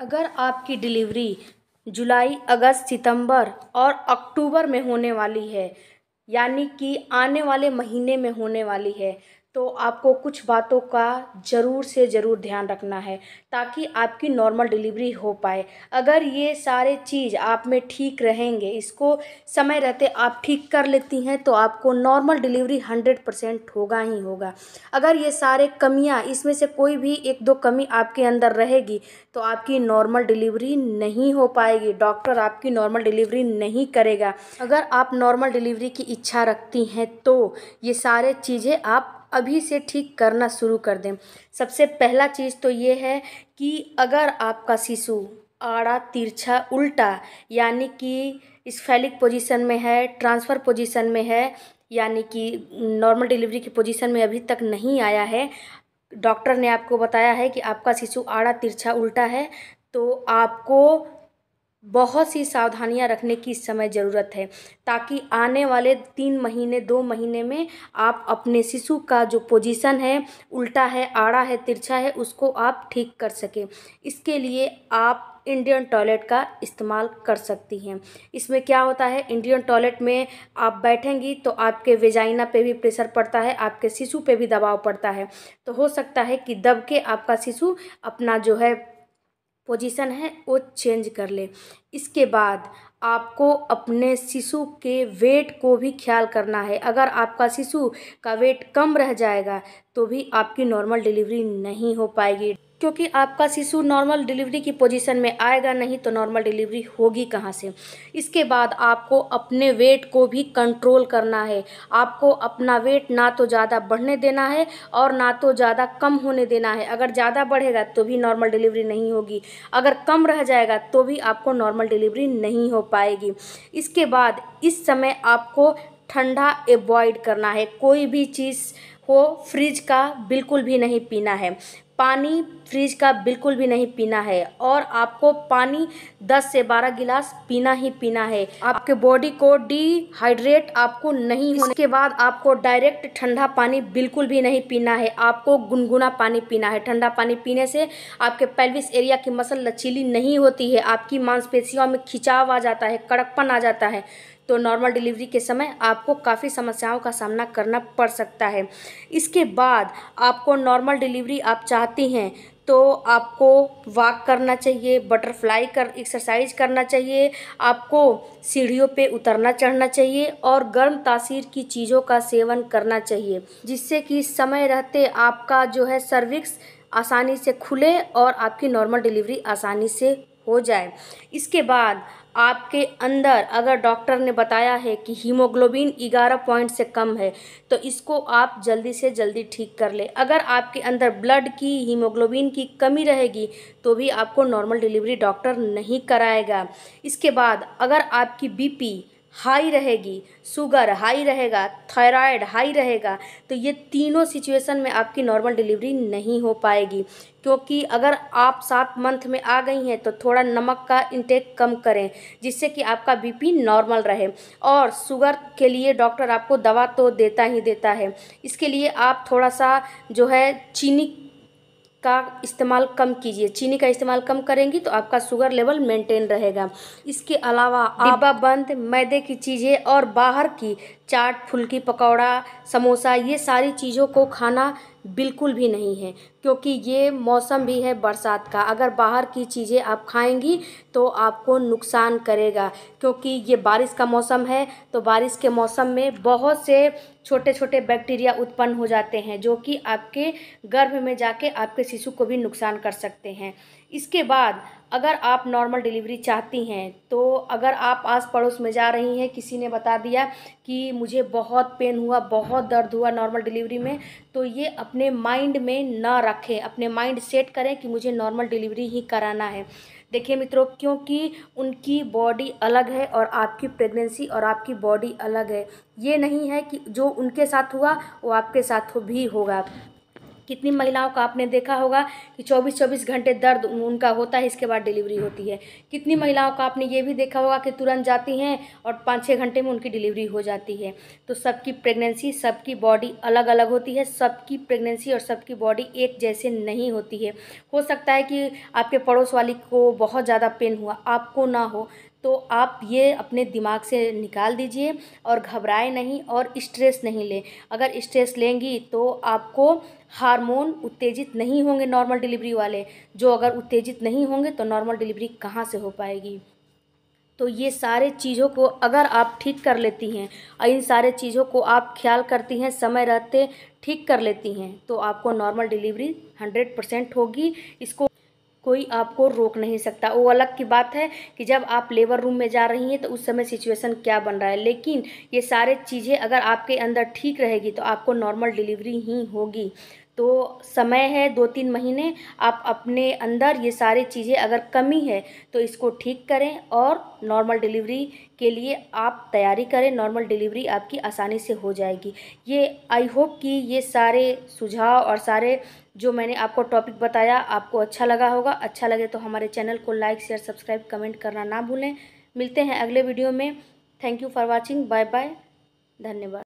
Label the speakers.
Speaker 1: अगर आपकी डिलीवरी जुलाई अगस्त सितंबर और अक्टूबर में होने वाली है यानी कि आने वाले महीने में होने वाली है तो आपको कुछ बातों का ज़रूर से ज़रूर ध्यान रखना है ताकि आपकी नॉर्मल डिलीवरी हो पाए अगर ये सारे चीज़ आप में ठीक रहेंगे इसको समय रहते आप ठीक कर लेती हैं तो आपको नॉर्मल डिलीवरी हंड्रेड परसेंट होगा ही होगा अगर ये सारे कमियां इसमें से कोई भी एक दो कमी आपके अंदर रहेगी तो आपकी नॉर्मल डिलीवरी नहीं हो पाएगी डॉक्टर आपकी नॉर्मल डिलीवरी नहीं करेगा अगर आप नॉर्मल डिलीवरी की इच्छा रखती हैं तो ये सारे चीज़ें आप अभी से ठीक करना शुरू कर दें सबसे पहला चीज़ तो ये है कि अगर आपका शिशु आड़ा तिरछा उल्टा यानी कि स्फेलिक पोजीशन में है ट्रांसफ़र पोजीशन में है यानी कि नॉर्मल डिलीवरी की पोजीशन में अभी तक नहीं आया है डॉक्टर ने आपको बताया है कि आपका शिशु आड़ा तिरछा उल्टा है तो आपको बहुत सी सावधानियाँ रखने की इस समय ज़रूरत है ताकि आने वाले तीन महीने दो महीने में आप अपने शिशु का जो पोजीशन है उल्टा है आड़ा है तिरछा है उसको आप ठीक कर सकें इसके लिए आप इंडियन टॉयलेट का इस्तेमाल कर सकती हैं इसमें क्या होता है इंडियन टॉयलेट में आप बैठेंगी तो आपके वेजाइना पे भी प्रेशर पड़ता है आपके शिशु पे भी दबाव पड़ता है तो हो सकता है कि दब के आपका शिशु अपना जो है पोजीशन है वो चेंज कर ले इसके बाद आपको अपने शिशु के वेट को भी ख्याल करना है अगर आपका शिशु का वेट कम रह जाएगा तो भी आपकी नॉर्मल डिलीवरी नहीं हो पाएगी क्योंकि आपका शिशु नॉर्मल डिलीवरी की पोजीशन में आएगा नहीं तो नॉर्मल डिलीवरी होगी कहाँ से इसके बाद आपको अपने वेट को भी कंट्रोल करना है आपको अपना वेट ना तो ज़्यादा बढ़ने देना है और ना तो ज़्यादा कम होने देना है अगर ज़्यादा बढ़ेगा तो भी नॉर्मल डिलीवरी नहीं होगी अगर कम रह जाएगा तो भी आपको नॉर्मल डिलीवरी नहीं हो पाएगी इसके बाद इस समय आपको ठंडा एवॉइड करना है कोई भी चीज़ हो फ्रिज का बिल्कुल भी नहीं पीना है पानी फ्रिज का बिल्कुल भी नहीं पीना है और आपको पानी 10 से 12 गिलास पीना ही पीना है आपके बॉडी को डिहाइड्रेट आपको नहीं होने के बाद आपको डायरेक्ट ठंडा पानी बिल्कुल भी नहीं पीना है आपको गुनगुना पानी पीना है ठंडा पानी पीने से आपके पेल्विस एरिया की मसल लचीली नहीं होती है आपकी मांसपेशियों में खिंचाव आ जाता है कड़कपन आ जाता है तो नॉर्मल डिलीवरी के समय आपको काफ़ी समस्याओं का सामना करना पड़ सकता है इसके बाद आपको नॉर्मल डिलीवरी आप चाहती हैं तो आपको वॉक करना चाहिए बटरफ्लाई कर एक्सरसाइज करना चाहिए आपको सीढ़ियों पे उतरना चढ़ना चाहिए और गर्म तासीर की चीज़ों का सेवन करना चाहिए जिससे कि समय रहते आपका जो है सर्विक्स आसानी से खुले और आपकी नॉर्मल डिलीवरी आसानी से हो जाए इसके बाद आपके अंदर अगर डॉक्टर ने बताया है कि हीमोग्लोबिन ग्यारह पॉइंट से कम है तो इसको आप जल्दी से जल्दी ठीक कर ले अगर आपके अंदर ब्लड की हीमोग्लोबिन की कमी रहेगी तो भी आपको नॉर्मल डिलीवरी डॉक्टर नहीं कराएगा इसके बाद अगर आपकी बीपी हाई रहेगी शुगर हाई रहेगा थायराइड हाई रहेगा तो ये तीनों सिचुएशन में आपकी नॉर्मल डिलीवरी नहीं हो पाएगी क्योंकि अगर आप सात मंथ में आ गई हैं तो थोड़ा नमक का इंटेक कम करें जिससे कि आपका बीपी नॉर्मल रहे और शुगर के लिए डॉक्टर आपको दवा तो देता ही देता है इसके लिए आप थोड़ा सा जो है चीनी का इस्तेमाल कम कीजिए चीनी का इस्तेमाल कम करेंगी तो आपका शुगर लेवल मेंटेन रहेगा इसके अलावा आबा बंद मैदे की चीज़ें और बाहर की चाट फुल्की पकौड़ा समोसा ये सारी चीज़ों को खाना बिल्कुल भी नहीं है क्योंकि ये मौसम भी है बरसात का अगर बाहर की चीज़ें आप खाएंगी तो आपको नुकसान करेगा क्योंकि ये बारिश का मौसम है तो बारिश के मौसम में बहुत से छोटे छोटे बैक्टीरिया उत्पन्न हो जाते हैं जो कि आपके गर्भ में जाके आपके शिशु को भी नुकसान कर सकते हैं इसके बाद अगर आप नॉर्मल डिलीवरी चाहती हैं तो अगर आप आस पड़ोस में जा रही हैं किसी ने बता दिया कि मुझे बहुत पेन हुआ बहुत दर्द हुआ नॉर्मल डिलीवरी में तो ये अपने माइंड में ना रखें अपने माइंड सेट करें कि मुझे नॉर्मल डिलीवरी ही कराना है देखिए मित्रों क्योंकि उनकी बॉडी अलग है और आपकी प्रेगनेंसी और आपकी बॉडी अलग है ये नहीं है कि जो उनके साथ हुआ वो आपके साथ भी होगा कितनी महिलाओं का आपने देखा होगा कि 24-24 घंटे दर्द उनका होता है इसके बाद डिलीवरी होती है कितनी महिलाओं का आपने ये भी देखा होगा कि तुरंत जाती हैं और पाँच छः घंटे में उनकी डिलीवरी हो जाती है तो सबकी प्रेगनेंसी सबकी बॉडी अलग अलग होती है सबकी प्रेगनेंसी और सबकी बॉडी एक जैसे नहीं होती है हो सकता है कि आपके पड़ोस वाली को बहुत ज़्यादा पेन हुआ आपको ना हो तो आप ये अपने दिमाग से निकाल दीजिए और घबराए नहीं और स्ट्रेस नहीं लें अगर स्ट्रेस लेंगी तो आपको हार्मोन उत्तेजित नहीं होंगे नॉर्मल डिलीवरी वाले जो अगर उत्तेजित नहीं होंगे तो नॉर्मल डिलीवरी कहाँ से हो पाएगी तो ये सारे चीज़ों को अगर आप ठीक कर लेती हैं और इन सारे चीज़ों को आप ख्याल करती हैं समय रहते ठीक कर लेती हैं तो आपको नॉर्मल डिलीवरी हंड्रेड परसेंट होगी इसको कोई आपको रोक नहीं सकता वो अलग की बात है कि जब आप लेबर रूम में जा रही हैं तो उस समय सिचुएशन क्या बन रहा है लेकिन ये सारे चीज़ें अगर आपके अंदर ठीक रहेगी तो आपको नॉर्मल डिलीवरी ही होगी तो समय है दो तीन महीने आप अपने अंदर ये सारी चीज़ें अगर कमी है तो इसको ठीक करें और नॉर्मल डिलीवरी के लिए आप तैयारी करें नॉर्मल डिलीवरी आपकी आसानी से हो जाएगी ये आई होप कि ये सारे सुझाव और सारे जो मैंने आपको टॉपिक बताया आपको अच्छा लगा होगा अच्छा लगे तो हमारे चैनल को लाइक शेयर सब्सक्राइब कमेंट करना ना भूलें मिलते हैं अगले वीडियो में thank you for watching bye bye धन्यवाद